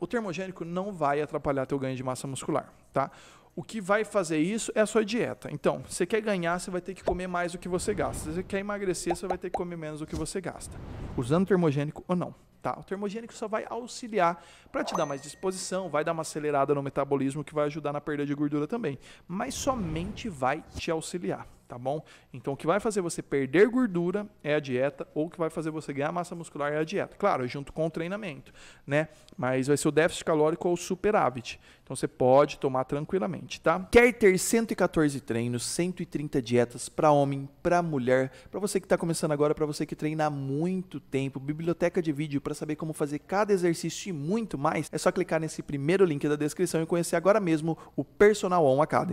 o termogênico não vai atrapalhar teu ganho de massa muscular, tá? O que vai fazer isso é a sua dieta. Então, você quer ganhar, você vai ter que comer mais do que você gasta. Se você quer emagrecer, você vai ter que comer menos do que você gasta. Usando termogênico ou não. Tá? O termogênico só vai auxiliar para te dar mais disposição, vai dar uma acelerada no metabolismo que vai ajudar na perda de gordura também. Mas somente vai te auxiliar tá bom? Então o que vai fazer você perder gordura é a dieta, ou o que vai fazer você ganhar massa muscular é a dieta. Claro, é junto com o treinamento, né? Mas vai ser o déficit calórico ou o superávit. Então você pode tomar tranquilamente, tá? Quer ter 114 treinos, 130 dietas para homem, para mulher, para você que está começando agora, para você que treina há muito tempo, biblioteca de vídeo para saber como fazer cada exercício e muito mais, é só clicar nesse primeiro link da descrição e conhecer agora mesmo o Personal On Academy.